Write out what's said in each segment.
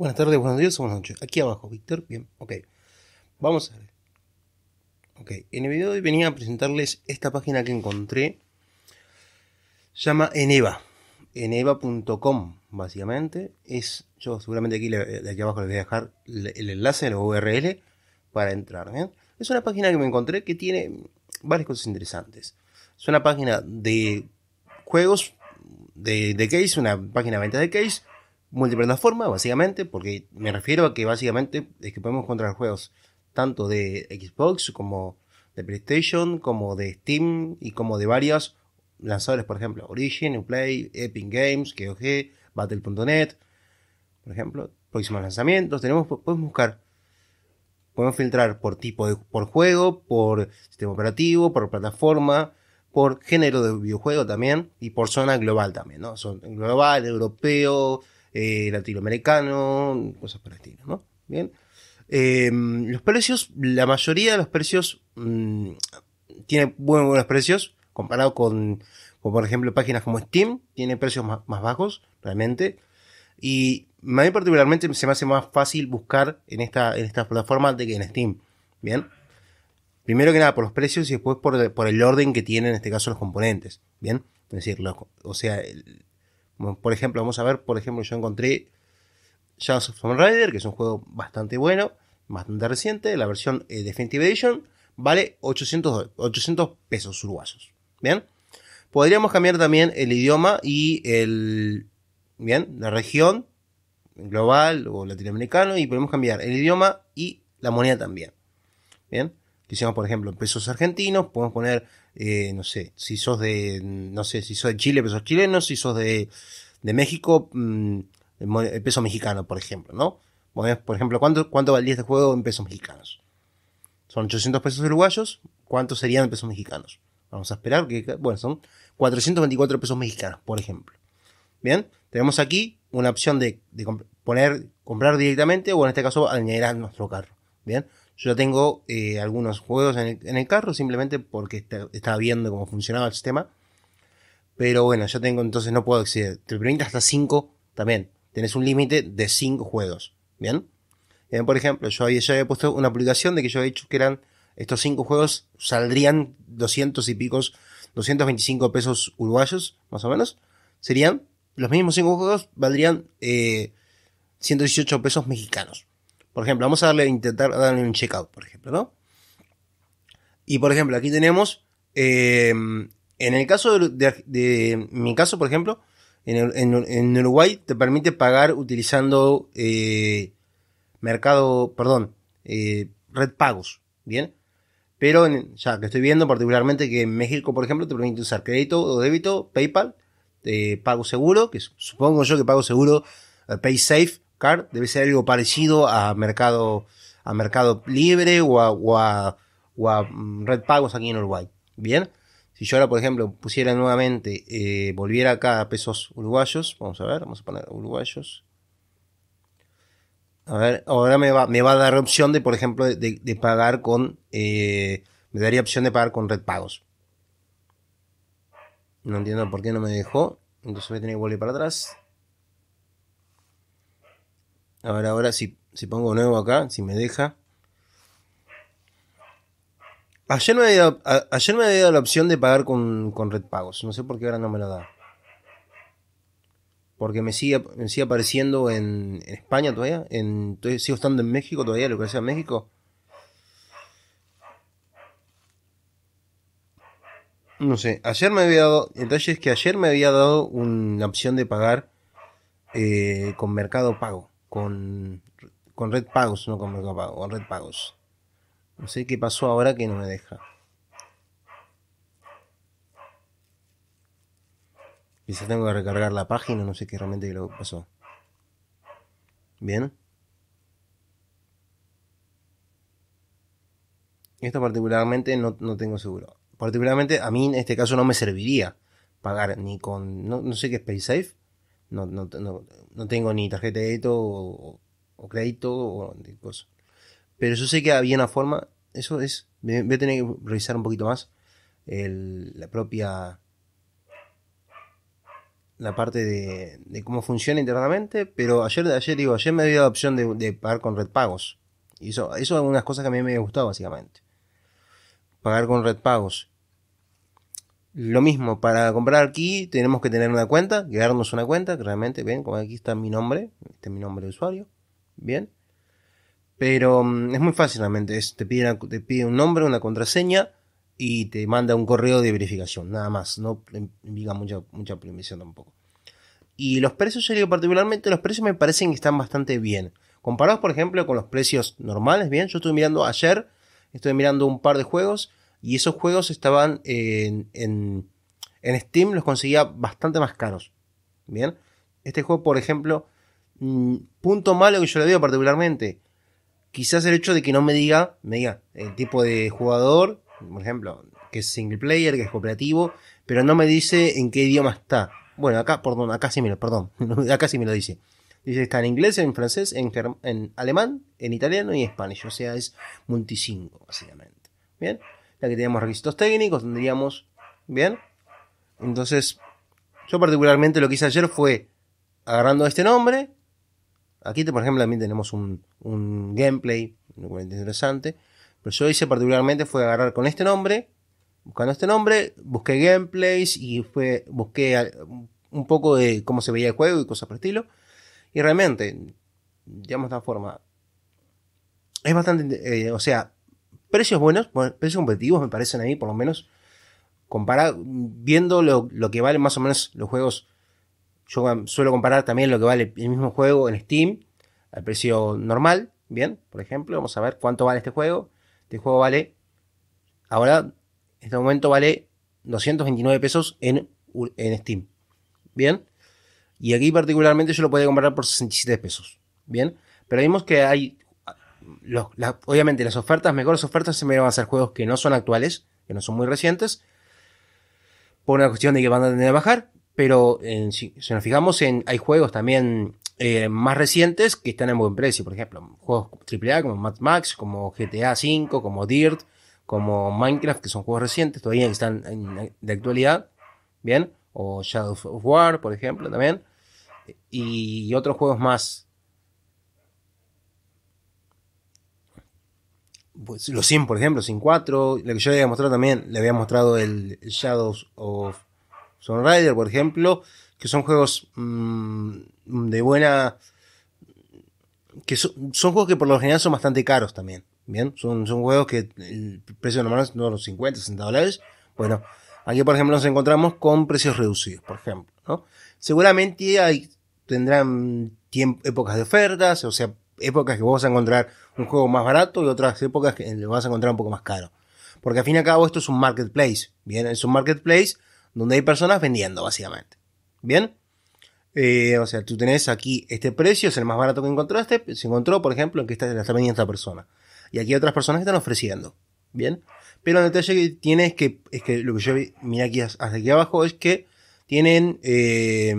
Buenas tardes, buenos días o buenas noches. Aquí abajo, Víctor. Bien, ok. Vamos a ver. Ok, en el video de hoy venía a presentarles esta página que encontré. Se Llama Eneva. Eneva.com, básicamente. Es, yo seguramente aquí, aquí abajo les voy a dejar el enlace, la URL, para entrar. ¿bien? Es una página que me encontré que tiene varias cosas interesantes. Es una página de juegos, de, de case, una página de ventas de case multiplataforma, básicamente, porque me refiero a que básicamente es que podemos encontrar juegos tanto de Xbox como de PlayStation, como de Steam y como de varios lanzadores, por ejemplo, Origin, Play, Epic Games, KOG, Battle.net, por ejemplo, próximos lanzamientos, tenemos, podemos buscar, podemos filtrar por tipo de, por juego, por sistema operativo, por plataforma, por género de videojuego también y por zona global también, ¿no? Son global, europeo, eh, latinoamericano, cosas por el estilo, ¿no? Bien. Em, los precios, la mayoría de los precios mm, tiene buenos precios comparado con, por ejemplo, páginas como Steam, tiene precios más, bajos, realmente. Y a mí particularmente se me hace más fácil buscar en esta, en esta plataforma de que en Steam. Bien. Primero que nada por los precios y después por, el orden que tienen en este caso los componentes. Bien. Es decir, o sea, por ejemplo, vamos a ver, por ejemplo, yo encontré Shadows of Tomb que es un juego bastante bueno, bastante reciente, la versión eh, Definitive Edition, vale 800, 800 pesos uruguayos. Bien, podríamos cambiar también el idioma y el, bien, la región global o latinoamericano y podemos cambiar el idioma y la moneda también. Bien, si por ejemplo, pesos argentinos, podemos poner, eh, no sé, si sos de, no sé, si sos de Chile, pesos chilenos, si sos de, México, mmm, peso mexicano, por ejemplo, ¿no? Podemos, por ejemplo, ¿cuánto, ¿cuánto valía este juego en pesos mexicanos? Son 800 pesos uruguayos, ¿cuántos serían en pesos mexicanos? Vamos a esperar que, bueno, son 424 pesos mexicanos, por ejemplo. Bien, tenemos aquí una opción de, poner, comprar directamente o en este caso añadir a nuestro carro. Bien, yo tengo eh, algunos juegos en el, carro simplemente porque estaba viendo cómo funcionaba el sistema. Pero bueno, yo tengo, entonces no puedo acceder. Te permite hasta 5 también. Tenés un límite de 5 juegos. ¿Bien? por ejemplo, yo había, ya había puesto una publicación de que yo había dicho que eran estos 5 juegos saldrían 200 y picos, 225 pesos uruguayos, más o menos. Serían los mismos 5 juegos, valdrían 118 eh, pesos mexicanos. Por ejemplo, vamos a darle, intentar darle un checkout, por ejemplo, ¿no? Y por ejemplo, aquí tenemos, eh, en el caso de, mi caso, por ejemplo, en, Uruguay te permite pagar utilizando eh, mercado, perdón, eh, red pagos, ¿bien? Pero ya que estoy viendo particularmente que en México, por ejemplo, te permite usar crédito o débito, PayPal, pago seguro, que supongo yo que pago seguro, PaySafe, debe ser algo parecido a Mercado, a mercado Libre o a, mm, Red Pagos aquí en Uruguay. Bien, si yo ahora, por ejemplo, pusiera nuevamente, eh, volviera acá a pesos uruguayos, vamos a ver, vamos a poner uruguayos. A ver, ahora me va, me va a dar opción de, por ejemplo, de, pagar con, eh, me daría opción de pagar con Red Pagos. No entiendo por qué no me dejó. Entonces voy a tener que volver para atrás. A ver, ahora si, si pongo nuevo acá, si me deja. Ayer me, había, me había dado la opción de pagar con, Red Pagos. No sé por qué ahora no me la da. Porque me sigue, me sigue apareciendo en, España todavía. sigo estando en México todavía, lo que sea México. No sé, ayer me había dado. El detalle es que ayer me había dado una opción de pagar eh, con Mercado Pago con, con Red Pagos, no con Mercado Pago, con Red Pagos. No sé qué pasó ahora que no me deja. Quizás tengo que recargar la página, no sé qué realmente lo pasó. Bien. Esto particularmente no, no, tengo seguro. Particularmente a mí en este caso no me serviría pagar ni con, no, no sé qué es PaySafe no, no, no tengo ni tarjeta de todo o, crédito o cosas. Pero yo sé que había una forma, eso es, voy a tener que revisar un poquito más el, la propia la parte de, cómo funciona internamente, pero ayer, ayer digo, ayer me dio la opción de, pagar con red pagos. Y eso, eso es cosas que a mí me gustado básicamente. Pagar con red pagos. Lo mismo, para comprar aquí tenemos que tener una cuenta, crearnos una cuenta, realmente, ven, como aquí está mi nombre, este es mi nombre de usuario, bien. Pero mm, es muy fácil realmente, te, pide un nombre, una contraseña y te manda un correo de verificación, nada más, no implica mucha, mucha tampoco. Y los precios, yo particularmente, los precios me parecen que están bastante bien. Comparados, por ejemplo, con los precios normales, bien, yo estuve mirando ayer, estoy mirando un par de juegos y esos juegos estaban en, Steam, los conseguía bastante más caros. Bien, este juego, por ejemplo, mm, punto malo que yo le veo particularmente, quizás el hecho de que no me diga, me diga el tipo de jugador, por ejemplo, que es single player, que es cooperativo, pero no me dice en qué idioma está. Bueno, acá, perdón, acá sí me lo, perdón, acá sí me lo dice. Dice está en inglés, en francés, en, alemán, en italiano y en español. O sea, es multisingo, básicamente. Bien la que teníamos requisitos técnicos, tendríamos, ¿bien? Entonces, yo particularmente lo que hice ayer fue, agarrando este nombre, aquí por ejemplo también tenemos un, un gameplay interesante, pero yo hice particularmente fue agarrar con este nombre, buscando este nombre, busqué gameplays y fue, busqué un poco de cómo se veía el juego y cosas por el estilo. Y realmente, digamos de esta forma, es bastante, eh, o sea, precios buenos, precios competitivos me parecen a mí por lo menos, comparado, viendo lo, que valen más o menos los juegos, yo suelo comparar también lo que vale el mismo juego en Steam al precio normal, bien, por ejemplo, vamos a ver cuánto vale este juego, este juego vale, ahora, en este momento vale 229 pesos en, en Steam, bien, y aquí particularmente yo lo podía comprar por 67 pesos, bien, pero vimos que hay obviamente las ofertas, mejores ofertas me van a ser juegos que no son actuales, que no son muy recientes, por una cuestión de que van a tener que bajar, pero si, nos fijamos en, hay juegos también eh, más recientes que están en buen precio, por ejemplo, juegos AAA como Mad Max, como GTA V, como Dirt, como Minecraft, que son juegos recientes, todavía están de actualidad, ¿bien? O Shadow of War, por ejemplo, también. Y otros juegos más Pues, los Sim, por ejemplo, Sim 4, lo que yo había mostrado también, le había mostrado el Shadows of Sunrider, por ejemplo, que son juegos mm, de buena... que son juegos que por lo general son bastante caros también, ¿bien? Son, son juegos que el precio normal es unos 50, 60 dólares. Bueno, aquí por ejemplo nos encontramos con precios reducidos, por ejemplo, ¿no? Seguramente tendrán épocas de ofertas, o sea, épocas que vos vas a encontrar un juego más barato y otras épocas que le vas a encontrar un poco más caro. Porque al fin y al cabo esto es un marketplace, ¿bien? Es un marketplace donde hay personas vendiendo, básicamente. ¿Bien? Eh, o sea, tú tenés aquí este precio, es el más barato que encontraste, se encontró, por ejemplo, en que está, la está vendiendo esta persona. Y aquí hay otras personas que están ofreciendo, ¿bien? Pero el detalle que tienes que, es que lo que yo Mira aquí hasta aquí abajo es que tienen, eh,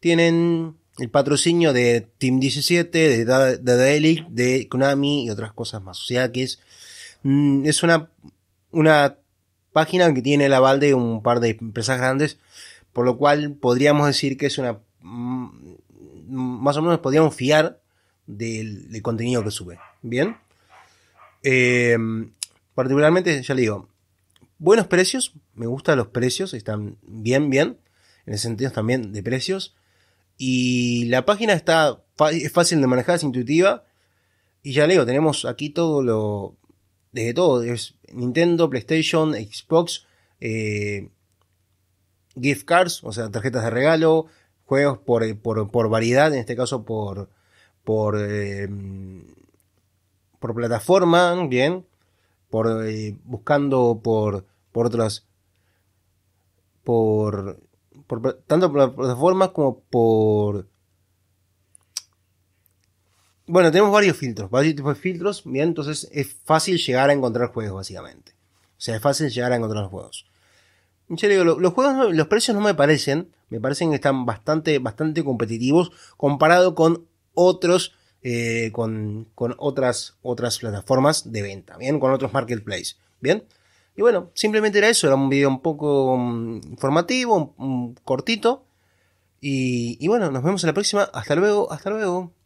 tienen el patrocinio de Team 17, de Daedalic, de Konami y otras cosas más. O sea que es, mm, es una, una página que tiene el aval de un par de empresas grandes, por lo cual podríamos decir que es una, mm, más o menos podríamos fiar del, contenido que sube. Bien. Em, particularmente, ya le digo, buenos precios, me gustan los precios, están bien, bien, en el sentido también de precios. Y la página está es fácil de manejar, es intuitiva. Y ya leo, tenemos aquí todo lo. Desde todo, es Nintendo, PlayStation, Xbox, eh, gift cards, o sea, tarjetas de regalo, juegos por, variedad, en este caso por. por. Em, por plataforma, bien. Por. Eh, buscando por. por otras. por tanto por las plataformas como por... Bueno, tenemos varios filtros, varios tipos de filtros, bien, entonces es fácil llegar a encontrar juegos, básicamente. O sea, es fácil llegar a encontrar los juegos. los juegos, los precios no me parecen, me parecen que están bastante, bastante competitivos comparado con otros, eh, con, otras, otras plataformas de venta, bien, con otros marketplaces, bien. Y bueno, simplemente era eso, era un video un poco mm, informativo, un, cortito. Y, y bueno, nos vemos en la próxima. Hasta luego, hasta luego.